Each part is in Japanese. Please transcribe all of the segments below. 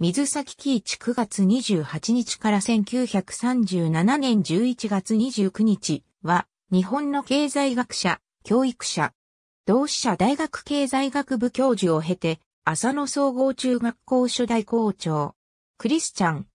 水崎喜一9月28日から1937年11月29日は、日本の経済学者、教育者、同志社大学経済学部教授を経て、浅野総合中学校初代校長、クリスチャン、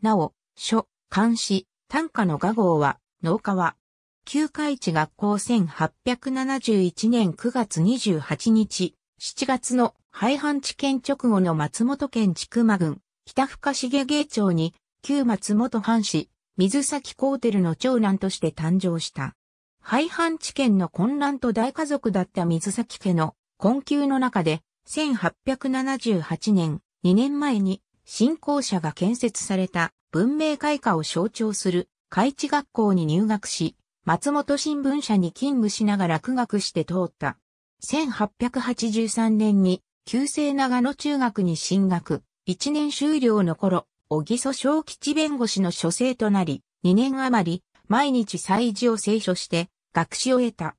なお、書、監視、短歌の画号は、農家は、旧海地学校1871年9月28日、7月の廃藩置県直後の松本県筑曲郡、北深重芸町に、旧松本藩士、水崎光輝の長男として誕生した。廃藩置県の混乱と大家族だった水崎家の困窮の中で、1878年、2年前に、新校舎が建設された文明開化を象徴する開智学校に入学し、松本新聞社に勤務しながら苦学して通った。1883年に旧制長野中学に進学、一年終了の頃、小木曽小吉弁護士の書生となり、二年余り、毎日祭事を聖書して、学士を得た。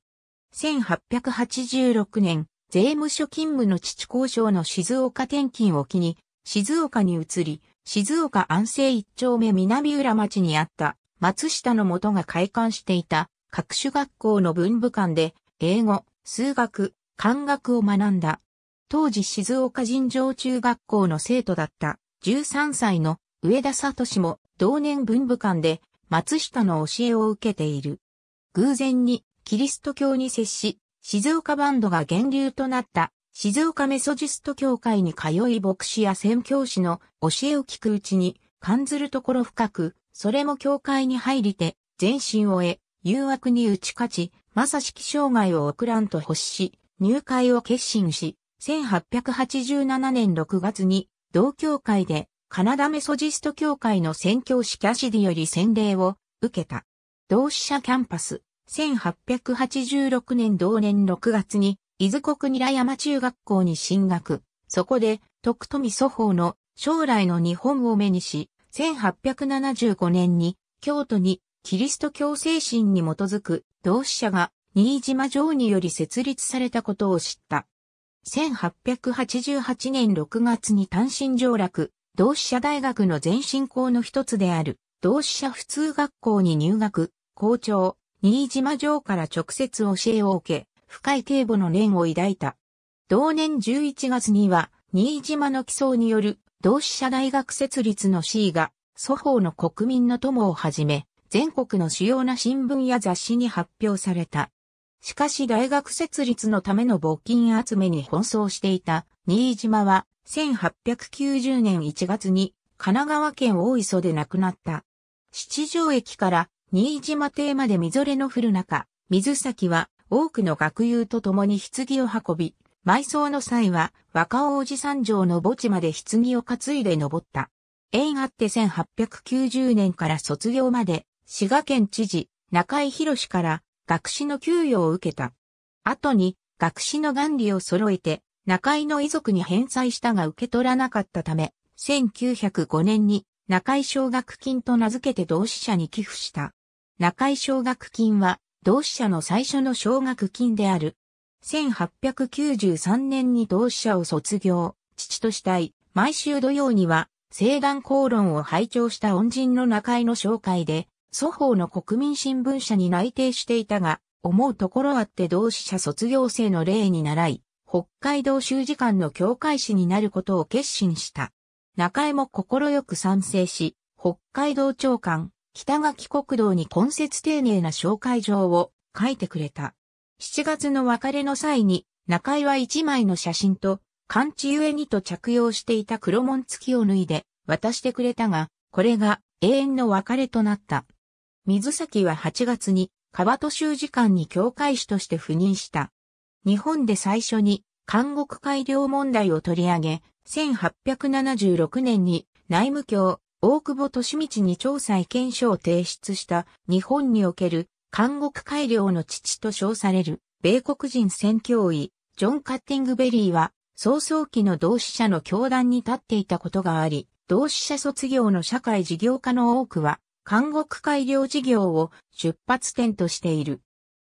1886年、税務署勤務の父交渉の静岡転勤を機に、静岡に移り、静岡安政一丁目南浦町にあった松下の元が開館していた各種学校の文部館で英語、数学、漢学を学んだ。当時静岡尋常中学校の生徒だった13歳の上田聡も同年文部館で松下の教えを受けている。偶然にキリスト教に接し、静岡バンドが源流となった静岡メソジスト教会に通い牧師や宣教師の教えを聞くうちに感ずるところ深く、それも教会に入りて、全身を得、誘惑に打ち勝ち、まさしき生涯を送らんと欲し、入会を決心し、1887年6月に、同教会で、カナダメソジスト教会の宣教師キャシディより洗礼を受けた。同志社キャンパス、1886年同年6月に、伊豆国ニラ山中学校に進学。そこで、徳富祖法の将来の日本を目にし、1875年に、京都にキリスト教精神に基づく同志社が新島城により設立されたことを知った。1888年6月に単身上洛、同志社大学の前身校の一つである、同志社普通学校に入学、校長、新島城から直接教えを受け、深い警護の念を抱いた。同年11月には、新島の起草による同志社大学設立の C が、祖法の国民の友をはじめ、全国の主要な新聞や雑誌に発表された。しかし大学設立のための募金集めに奔走していた新島は1890年1月に神奈川県大磯で亡くなった。七条駅から新島邸までみぞれの降る中、水崎は多くの学友と共に棺を運び、埋葬の際は若王子山城の墓地まで棺を担いで登った。縁あって1890年から卒業まで、滋賀県知事、中井博から学士の給与を受けた。後に、学士の元利を揃えて、中井の遺族に返済したが受け取らなかったため、1905年に中井奨学金と名付けて同志社に寄付した。中井奨学金は、同志社の最初の奨学金である。1893年に同志社を卒業、父としたい、毎週土曜には、聖壇公論を拝聴した恩人の中井の紹介で、双方の国民新聞社に内定していたが、思うところあって同志社卒業生の例に習い、北海道州時間の教会士になることを決心した。中江も快く賛成し、北海道長官、北垣国道に根節丁寧な紹介状を書いてくれた。7月の別れの際に、中井は一枚の写真と、勘違ゆえにと着用していた黒門付きを脱いで渡してくれたが、これが永遠の別れとなった。水崎は8月にバ戸州時間に教会士として赴任した。日本で最初に監獄改良問題を取り上げ、1876年に内務卿大久保利道に調査意見書を提出した日本における監獄改良の父と称される米国人宣教医ジョン・カッティングベリーは早々期の同志社の教団に立っていたことがあり、同志社卒業の社会事業家の多くは監獄改良事業を出発点としている。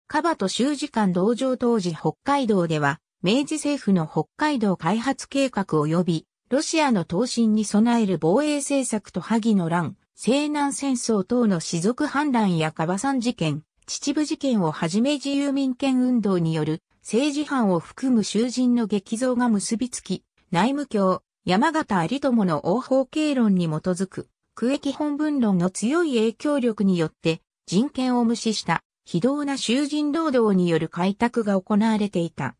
カバと州時間同乗当時北海道では、明治政府の北海道開発計画及び、ロシアの投進に備える防衛政策と萩の乱、西南戦争等の士族反乱やカバさん事件、秩父事件をはじめ自由民権運動による政治犯を含む囚人の激増が結びつき、内務卿、山形有友の応報経論に基づく区域本文論の強い影響力によって人権を無視した非道な囚人労働による開拓が行われていた。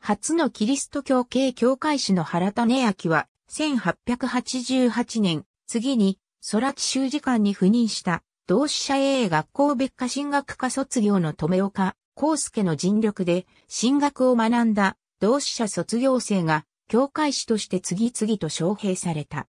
初のキリスト教系教会士の原種明は1888年、次に空地修士官に赴任した同志社 A 学校別科進学科卒業の留岡康介の尽力で進学を学んだ同志社卒業生が教会士として次々と招聘された。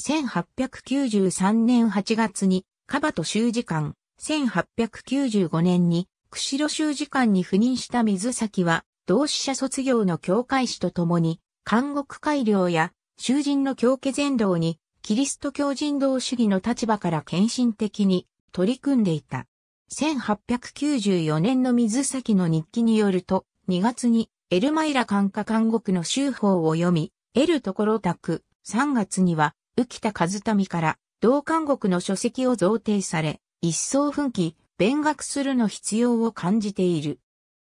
1893年8月に、カバト州次官、1895年に、釧路州次官に赴任した水崎は、同志社卒業の教会士と共に、監獄改良や、囚人の教家全道に、キリスト教人道主義の立場から献身的に取り組んでいた。1894年の水崎の日記によると、2月にエルマイラ管下監獄の州法を読み、得るところたく、3月には浮田和民から同監国の書籍を贈呈され、一層奮起、勉学するの必要を感じている。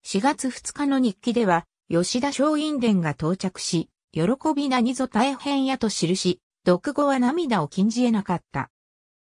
4月2日の日記では、吉田松陰伝が到着し、喜び何ぞ大変やと記し、読後は涙を禁じ得なかった。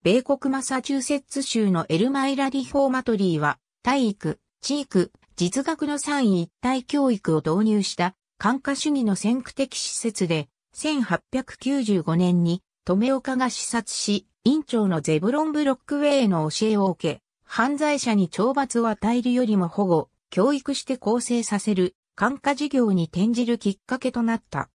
米国マサチューセッツ州のエルマイラ・リフォーマトリーは、体育、地域、実学の三位一体教育を導入した、感化主義の先駆的施設で、1895年に留岡が視察し、院長のゼブロン・ブロックウェイの教えを受け、犯罪者に懲罰を与えるよりも保護、教育して構成させる、感化事業に転じるきっかけとなった。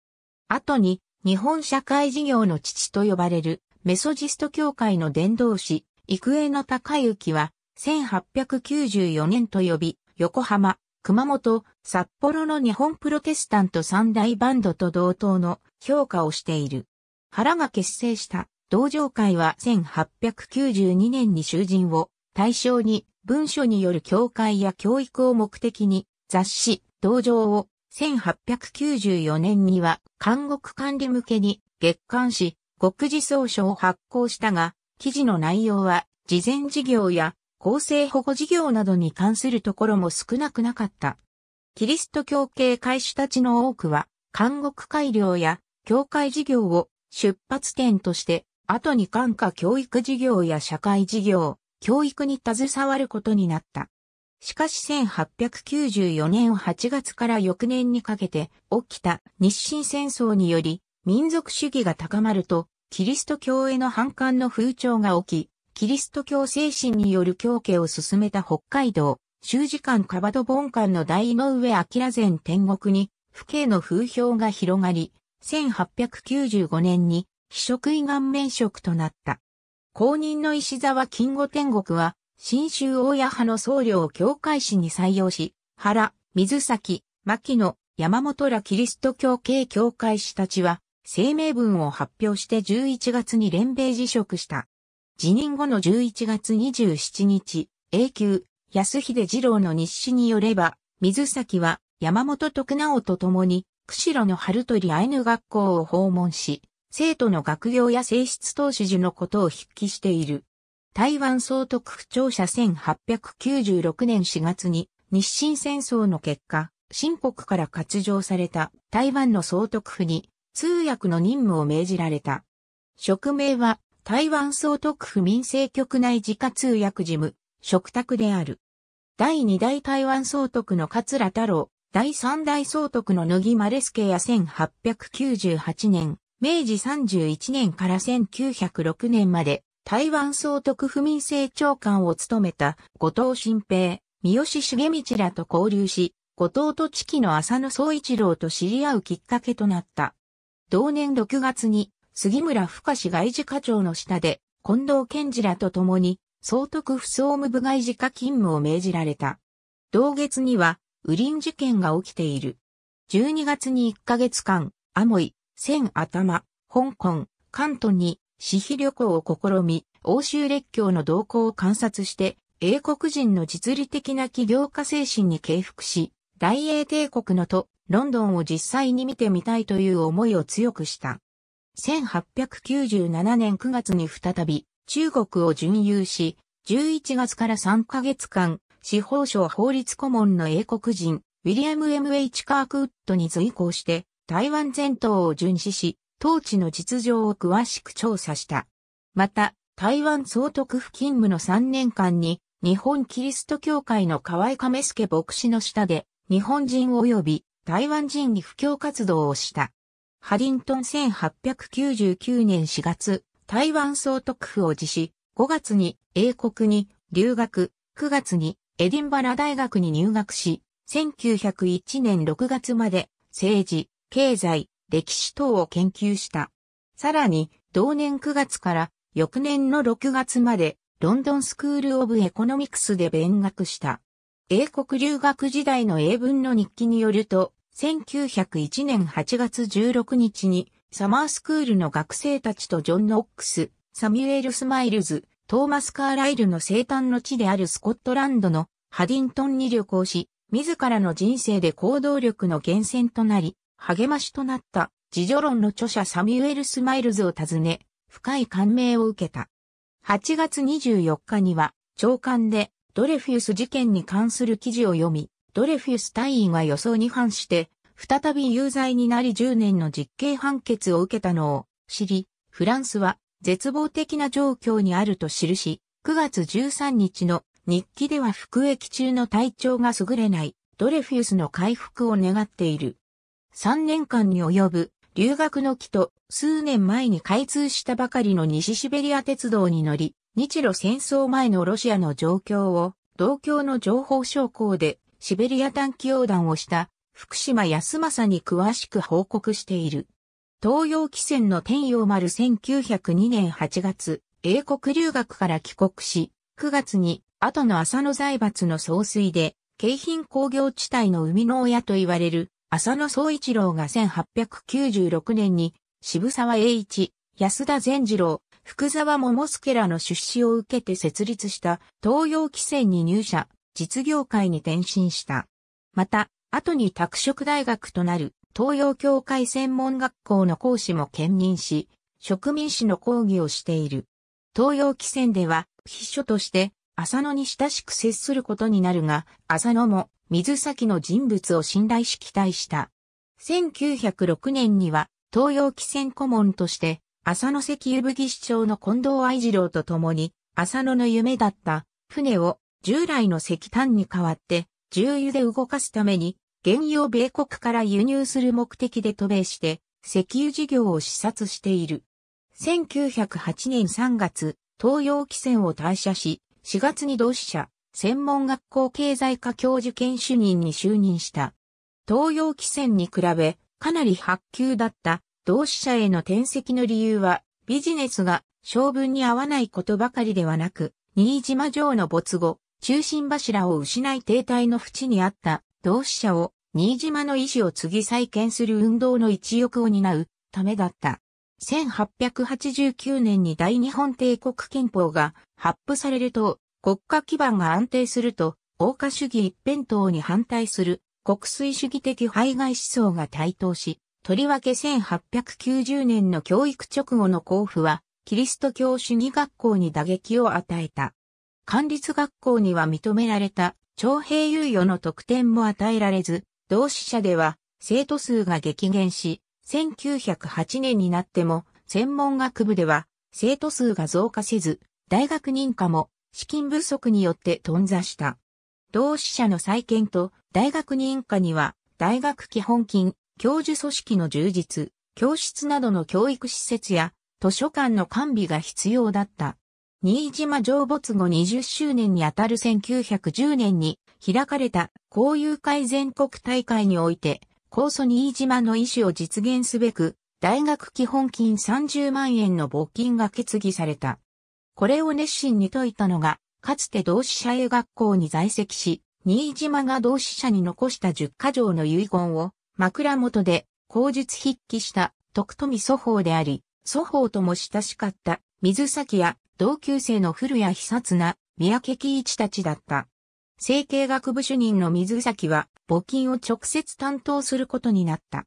後に、日本社会事業の父と呼ばれる、メソジスト教会の伝道師、育英の高幸は、1894年と呼び、横浜、熊本、札幌の日本プロテスタント三大バンドと同等の評価をしている。原が結成した同情会は1892年に囚人を対象に文書による教会や教育を目的に雑誌、同情を1894年には監獄管理向けに月刊誌、国事総書を発行したが、記事の内容は事前事業や厚生保護事業などに関するところも少なくなかった。キリスト教系会主たちの多くは、監獄改良や教会事業を出発点として、後に官下教育事業や社会事業、教育に携わることになった。しかし1894年8月から翌年にかけて起きた日清戦争により民族主義が高まるとキリスト教への反感の風潮が起き、キリスト教精神による教化を進めた北海道、修士館カバドボン館の大井上明前天国に、父兄の風評が広がり、1895年に、非職位顔面職となった。公認の石沢金吾天国は、新州大谷派の僧侶を教会士に採用し、原、水崎、牧野、山本らキリスト教系教会士たちは、声明文を発表して11月に連米辞職した。辞任後の11月27日、永久、安秀二郎の日誌によれば、水崎は山本徳直と共に釧路の春鳥アイヌ学校を訪問し、生徒の学業や性質投資時のことを筆記している。台湾総督府庁舎1896年4月に日清戦争の結果、新国から割譲された台湾の総督府に通訳の任務を命じられた。職名は台湾総督府民政局内自家通訳事務、嘱託である。第二代台湾総督の桂太郎、第三代総督の脱ぎマレスケや1898年、明治31年から1906年まで台湾総督府民政長官を務めた後藤新平、三好重道らと交流し、後藤と地域の浅野総一郎と知り合うきっかけとなった。同年6月に杉村深志外事課長の下で近藤健次らと共に総督府総務部外事課勤務を命じられた。同月には雨林事件が起きている。12月に1ヶ月間、アモイ、千頭、香港、関東に、私費旅行を試み、欧州列強の動向を観察して、英国人の実利的な起業家精神に敬服し、大英帝国の都、ロンドンを実際に見てみたいという思いを強くした。1897年9月に再び、中国を巡遊し、11月から3ヶ月間、司法省法律顧問の英国人、ウィリアム・ M.H. カークウッドに随行して、台湾全島を巡視し、当地の実情を詳しく調査した。また、台湾総督府勤務の3年間に、日本キリスト教会の河合亀助牧師の下で、日本人及び台湾人に布教活動をした。ハリントン1899年4月、台湾総督府を辞し、5月に英国に留学、9月にエディンバラ大学に入学し、1901年6月まで政治、経済、歴史等を研究した。さらに、同年9月から翌年の6月までロンドンスクール・オブ・エコノミクスで勉学した。英国留学時代の英文の日記によると、1901年8月16日にサマースクールの学生たちとジョン・ノックス、サミュエル・スマイルズ、トーマス・カーライルの生誕の地であるスコットランドのハディントンに旅行し、自らの人生で行動力の源泉となり、励ましとなった自助論の著者サミュエル・スマイルズを訪ね、深い感銘を受けた。8月24日には、長官でドレフィウス事件に関する記事を読み、ドレフィウス大尉が予想に反して、再び有罪になり10年の実刑判決を受けたのを知り、フランスは絶望的な状況にあると記し、9月13日の日記では服役中の体調が優れないドレフィウスの回復を願っている。3年間に及ぶ留学の期と数年前に開通したばかりの西シベリア鉄道に乗り、日露戦争前のロシアの状況を同郷の情報将校でシベリア短期横断をした福島康政に詳しく報告している。東洋汽船の天洋丸1902年8月、英国留学から帰国し、9月に後の浅野財閥の総帥で、京浜工業地帯の生みの親と言われる浅野総一郎が1896年に渋沢栄一、安田善次郎、福沢桃助らの出資を受けて設立した東洋汽船に入社、実業界に転身した。また、後に拓殖大学となる東洋協会専門学校の講師も兼任し、植民史の講義をしている。東洋汽船では、秘書として、浅野に親しく接することになるが、浅野も水崎の人物を信頼し期待した。1906年には、東洋汽船顧問として、浅野関油部市長の近藤愛二郎と共に、浅野の夢だった船を従来の石炭に代わって、重油で動かすために原油を米国から輸入する目的で渡米して、石油事業を視察している。1908年3月、東洋汽船を退社し、4月に同志社、専門学校経済科教授兼主任に就任した。東洋汽船に比べ、かなり発給だった同志社への転籍の理由は、ビジネスが性分に合わないことばかりではなく、新島城の没後、中心柱を失い停滞の淵にあった同志社を新島の意志を次再建する運動の一翼を担うためだった。1889年に大日本帝国憲法が発布されると、国家基盤が安定すると、王家主義一辺倒に反対する国粋主義的排外思想が台頭し、とりわけ1890年の教育直後の交付は、キリスト教主義学校に打撃を与えた。管理学校には認められた徴兵猶予の特典も与えられず、同志社では生徒数が激減し、1908年になっても専門学部では生徒数が増加せず、大学認可も資金不足によって頓挫した。同志社の再建と大学認可には大学基本金、教授組織の充実、教室などの教育施設や図書館の完備が必要だった。新島城没後20周年にあたる1910年に開かれた交友会全国大会において、高祖新島の意思を実現すべく、大学基本金30万円の募金が決議された。これを熱心に説いたのが、かつて同志社英学校に在籍し、新島が同志社に残した10箇条の遺言を枕元で口述筆記した徳富祖法であり、祖法とも親しかった水崎や同級生の古谷久綱、三宅喜一たちだった。整形学部主任の水崎は募金を直接担当することになった。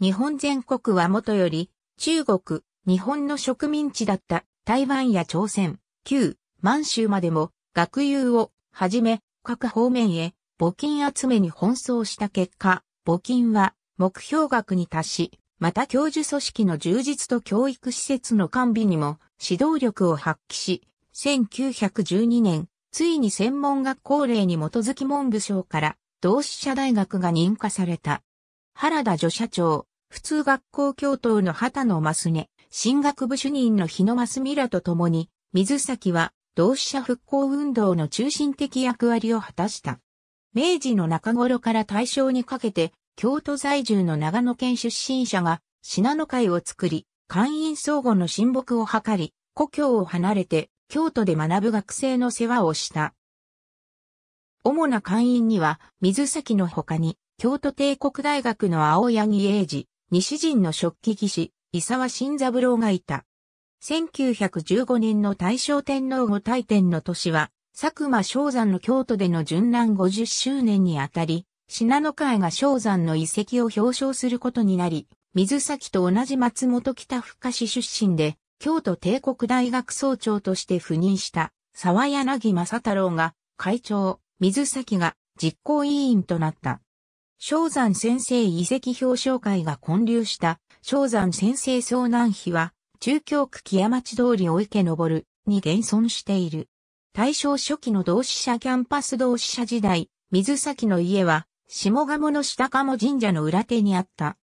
日本全国はもとより、中国、日本の植民地だった台湾や朝鮮、旧、満州までも学友をはじめ各方面へ募金集めに奔走した結果、募金は目標額に達し、また教授組織の充実と教育施設の完備にも指導力を発揮し、1912年、ついに専門学校令に基づき文部省から同志社大学が認可された。原田助社長、普通学校教頭の畑野増根、進学部主任の日野増美らと共に、水崎は同志社復興運動の中心的役割を果たした。明治の中頃から大正にかけて京都在住の長野県出身者が、信濃会を作り、会員相互の親睦を図り、故郷を離れて、京都で学ぶ学生の世話をした。主な会員には、水崎の他に、京都帝国大学の青柳英二、西陣の食器技師、伊沢新三郎がいた。1915年の大正天皇御大典の年は、佐久間昭山の京都での巡覧50周年にあたり、信濃会が昭山の遺跡を表彰することになり、水崎と同じ松本北深市出身で、京都帝国大学総長として赴任した沢柳正太郎が会長、水崎が実行委員となった。昭山先生遺跡表彰会が混流した昭山先生遭難碑は中京区木屋町通りお池登るに現存している。大正初期の同志社キャンパス同志社時代、水崎の家は下鴨の下鴨神社の裏手にあった。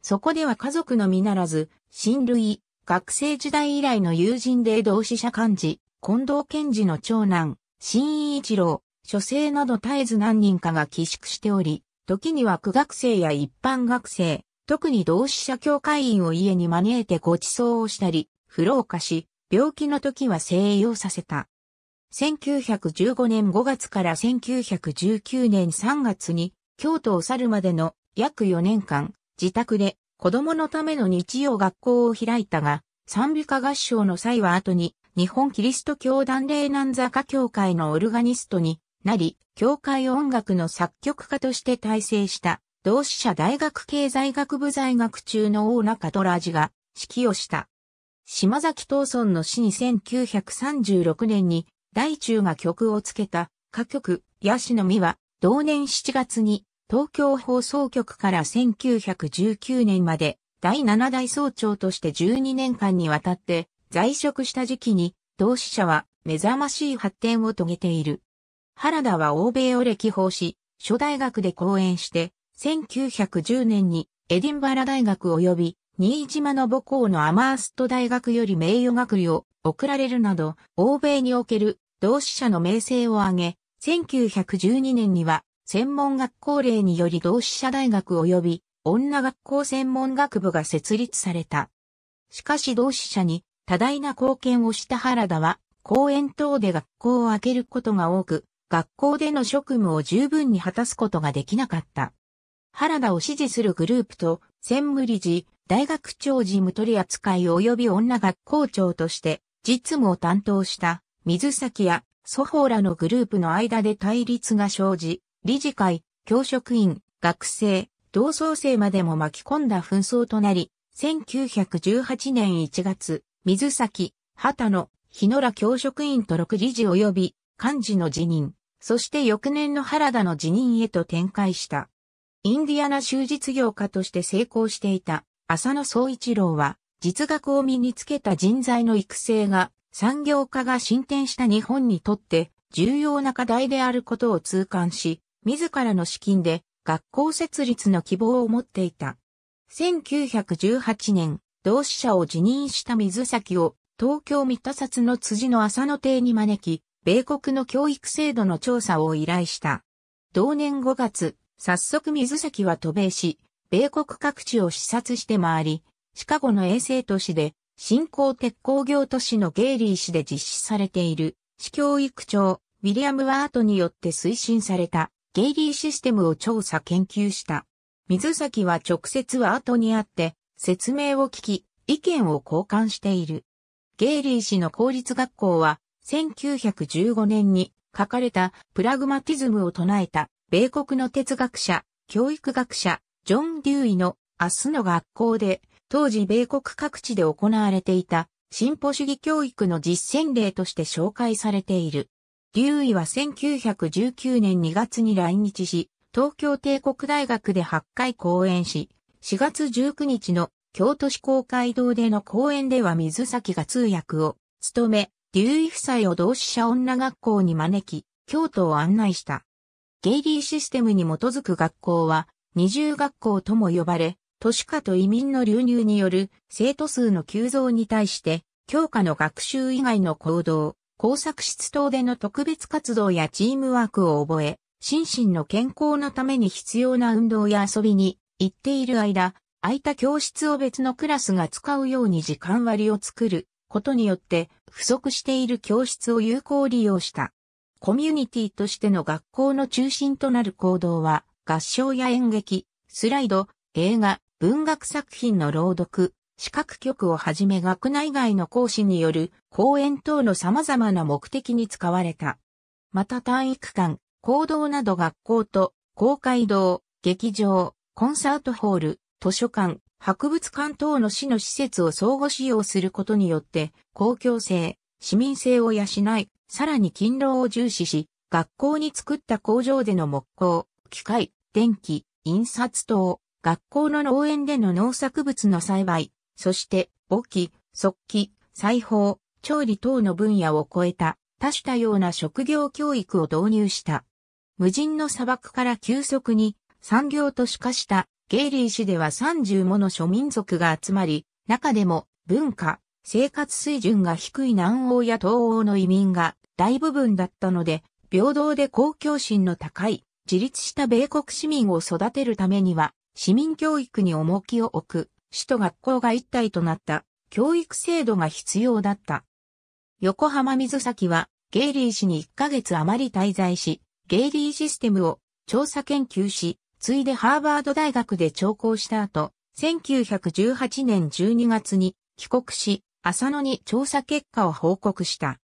そこでは家族のみならず、親類、学生時代以来の友人で同志社幹事、近藤健二の長男、新一郎、書生など絶えず何人かが寄宿しており、時には区学生や一般学生、特に同志社教会員を家に招いてご馳走をしたり、不老化し、病気の時は静養させた。1915年5月から1919年3月に京都を去るまでの約4年間、自宅で子供のための日曜学校を開いたが、賛美歌合唱の際は後に日本キリスト教団霊南坂教会のオルガニストになり、教会音楽の作曲家として大成した、同志社大学経済学部在学中の大中トラジが指揮をした。島崎東村の死に1936年に、大中が曲をつけた歌曲、ヤシの実は、同年7月に東京放送局から1919年まで第7代総長として12年間にわたって在職した時期に同志社は目覚ましい発展を遂げている。原田は欧米を歴訪し、初大学で講演して、1910年にエディンバラ大学及び新島の母校のアマースト大学より名誉学位を贈られるなど、欧米における同志社の名声を上げ、1912年には、専門学校令により同志社大学及び女学校専門学部が設立された。しかし同志社に多大な貢献をした原田は、講演等で学校を開けることが多く、学校での職務を十分に果たすことができなかった。原田を支持するグループと、専務理事、大学長事務取扱い及び女学校長として、実務を担当した、水崎やソフーらのグループの間で対立が生じ、理事会、教職員、学生、同窓生までも巻き込んだ紛争となり、1918年1月、水崎、畑野、日野ら教職員と6理事及び幹事の辞任、そして翌年の原田の辞任へと展開した。インディアナ州実業家として成功していた浅野総一郎は、実学を身につけた人材の育成が産業化が進展した日本にとって重要な課題であることを痛感し、自らの資金で学校設立の希望を持っていた。1918年、同志社を辞任した水崎を東京三田札の辻の浅野邸に招き、米国の教育制度の調査を依頼した。同年5月、早速水崎は渡米し、米国各地を視察して回り、シカゴの衛星都市で新興鉄工業都市のゲイリー市で実施されている、市教育長、ウィリアム・ワートによって推進された、ゲイリーシステムを調査研究した。水崎は直接ワートに会って、説明を聞き、意見を交換している。ゲイリー氏の公立学校は、1915年に書かれたプラグマティズムを唱えた、米国の哲学者、教育学者、ジョン・デューイの明日の学校で、当時米国各地で行われていた進歩主義教育の実践例として紹介されている。留意は1919年2月に来日し、東京帝国大学で8回講演し、4月19日の京都市公会堂での講演では水崎が通訳を務め、留意夫妻を同志社女学校に招き、京都を案内した。ゲイリーシステムに基づく学校は、二重学校とも呼ばれ、都市化と移民の流入による生徒数の急増に対して、教科の学習以外の行動、工作室等での特別活動やチームワークを覚え、心身の健康のために必要な運動や遊びに行っている間、空いた教室を別のクラスが使うように時間割を作ることによって不足している教室を有効利用した。コミュニティとしての学校の中心となる行動は合唱や演劇、スライド、映画、文学作品の朗読、資格局をはじめ学内外の講師による講演等の様々な目的に使われた。また体育館、行動など学校と公会堂、劇場、コンサートホール、図書館、博物館等の市の施設を相互使用することによって公共性、市民性を養い、さらに勤労を重視し、学校に作った工場での木工、機械、電気、印刷等、学校の農園での農作物の栽培、そして簿記、速記、裁縫、調理等の分野を超えた多種多様な職業教育を導入した。無人の砂漠から急速に産業都市化したゲイリー市では30もの諸民族が集まり、中でも文化、生活水準が低い南欧や東欧の移民が大部分だったので、平等で公共心の高い自立した米国市民を育てるためには、市民教育に重きを置く、市と学校が一体となった教育制度が必要だった。横浜水崎はゲイリー氏に1ヶ月余り滞在し、ゲイリーシステムを調査研究し、ついでハーバード大学で調校した後、1918年12月に帰国し、浅野に調査結果を報告した。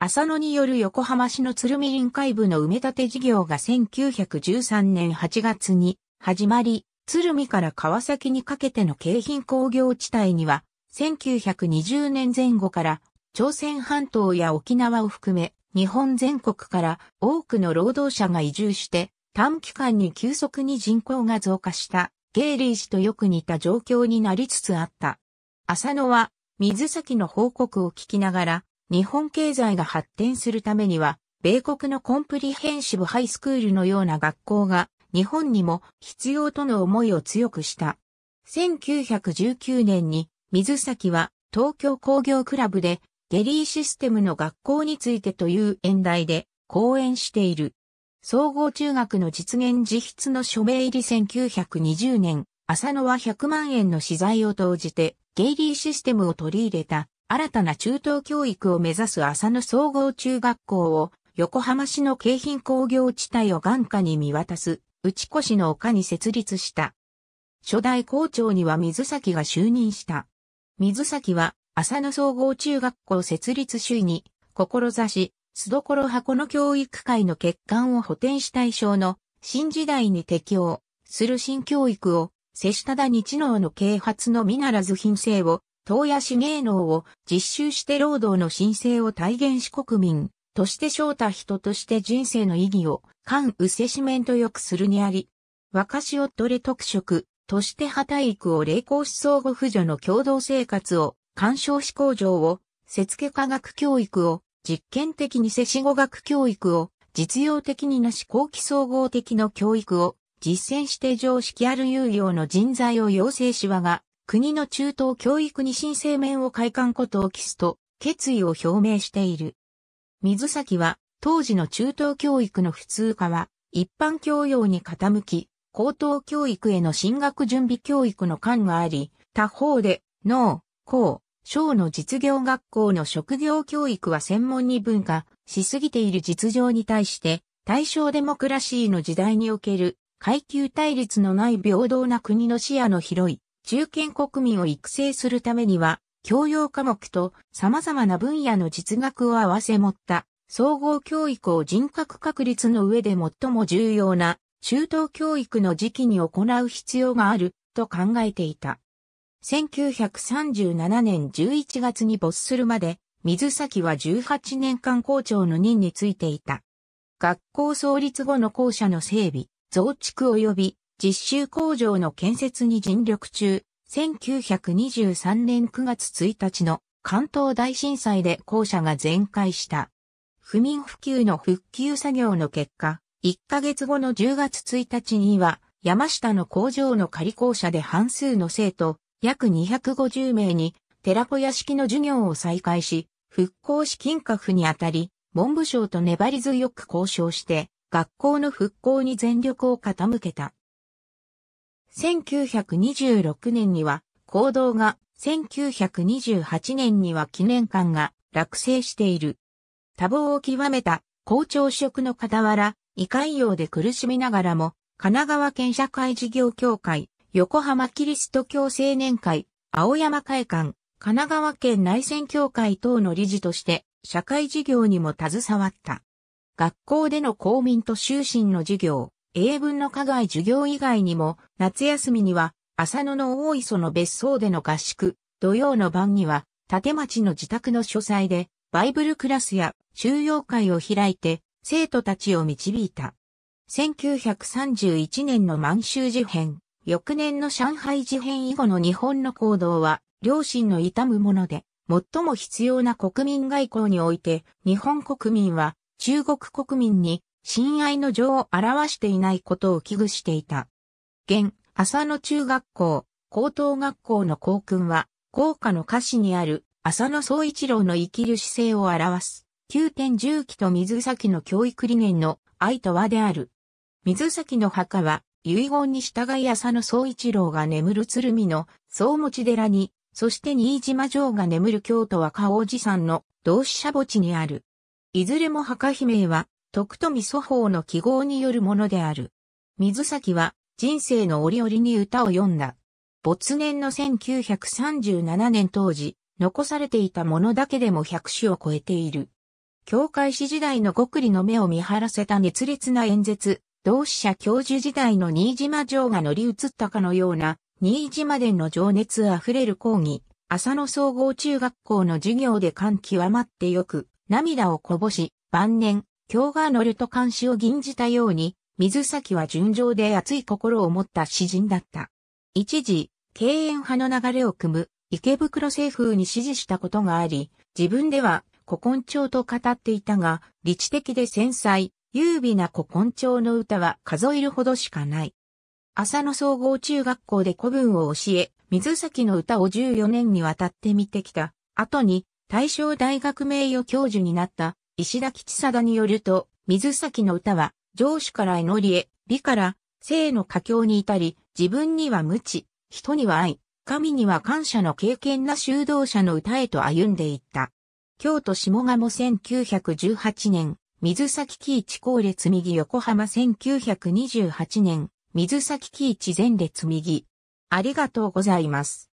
浅野による横浜市の鶴見臨海部の埋め立て事業が1913年8月に始まり、鶴見から川崎にかけての京浜工業地帯には、1920年前後から朝鮮半島や沖縄を含め日本全国から多くの労働者が移住して短期間に急速に人口が増加したゲーリー氏とよく似た状況になりつつあった。浅野は水崎の報告を聞きながら日本経済が発展するためには米国のコンプリヘンシブハイスクールのような学校が日本にも必要との思いを強くした。1919年に水崎は東京工業クラブでゲリーシステムの学校についてという演題で講演している。総合中学の実現実筆の署名入り1920年、浅野は100万円の資材を投じてゲイリーシステムを取り入れた新たな中等教育を目指す浅野総合中学校を横浜市の京浜工業地帯を眼下に見渡す内越の丘に設立した。初代校長には水崎が就任した。水崎は浅野総合中学校設立主位に、志、須所箱の教育会の欠陥を補填した対象の新時代に適応する新教育を、接した田日能の啓発のみならず品性を、東野市芸能を実習して労働の申請を体現し国民、として翔太人として人生の意義を、勘うせしめんとよくするにあり、若しおっとれ特色、として破体育を霊行思想後婦女の共同生活を、干渉思考上を、節け科学教育を、実験的に世し語学教育を、実用的になし後期総合的の教育を、実践して常識ある有用の人材を養成しはが、国の中東教育に新生面を開館ことを期すと、決意を表明している。水崎は、当時の中等教育の普通化は、一般教養に傾き、高等教育への進学準備教育の間があり、他方で、農、工、小の実業学校の職業教育は専門に分化しすぎている実情に対して、対象デモクラシーの時代における階級対立のない平等な国の視野の広い中堅国民を育成するためには、教養科目と様々な分野の実学を合わせ持った総合教育を人格確立の上で最も重要な中等教育の時期に行う必要があると考えていた。1937年11月に没するまで水崎は18年間校長の任についていた。学校創立後の校舎の整備、増築及び実習工場の建設に尽力中、1923年9月1日の関東大震災で校舎が全壊した。不眠普及の復旧作業の結果、1ヶ月後の10月1日には、山下の工場の仮校舎で半数の生徒、約250名に、寺子屋式の授業を再開し、復興資金確府にあたり、文部省と粘り強く交渉して、学校の復興に全力を傾けた。1926年には行動が、1928年には記念館が落成している。多忙を極めた校長職の傍ら、異界用で苦しみながらも、神奈川県社会事業協会、横浜キリスト教青年会、青山会館、神奈川県内戦協会等の理事として、社会事業にも携わった。学校での公民と就身の授業、英文の課外授業以外にも、夏休みには、浅野の大磯の別荘での合宿、土曜の晩には、立町の自宅の書斎で、バイブルクラスや収容会を開いて、生徒たちを導いた。1931年の満州事変、翌年の上海事変以後の日本の行動は、両親の痛むもので、最も必要な国民外交において、日本国民は中国国民に親愛の情を表していないことを危惧していた。現、浅野中学校、高等学校の校訓は、校歌の歌詞にある浅野総一郎の生きる姿勢を表す、九点重機と水崎の教育理念の愛と和である。水崎の墓は、遺言に従い浅野総一郎が眠る鶴見の総持寺に、そして新島城が眠る京都若王子さんの同志社墓地にある。いずれも墓姫は、徳富祖法の記号によるものである。水崎は人生の折々に歌を詠んだ。没年の1937年当時、残されていたものだけでも100種を超えている。教会史時代の極利の目を見張らせた熱烈な演説、同志社教授時代の新島城が乗り移ったかのような、新島伝の情熱あふれる講義、浅野総合中学校の授業で感極まってよく、涙をこぼし、晩年、京が乗ると監視を吟じたように、水崎は純情で熱い心を持った詩人だった。一時、敬遠派の流れを組む池袋政風に支持したことがあり、自分では古今朝と語っていたが、理知的で繊細、優美な古今朝の歌は数えるほどしかない。浅野総合中学校で古文を教え、水崎の歌を14年にわたって見てきた。後に、大正大学名誉教授になった石田吉貞によると、水崎の歌は、上司から祈りへ、美から、性の佳境に至り、自分には無知、人には愛、神には感謝の経験な修道者の歌へと歩んでいった。京都下鴨1918年、水崎喜一高列右横浜1928年、水崎喜一前列右。ありがとうございます。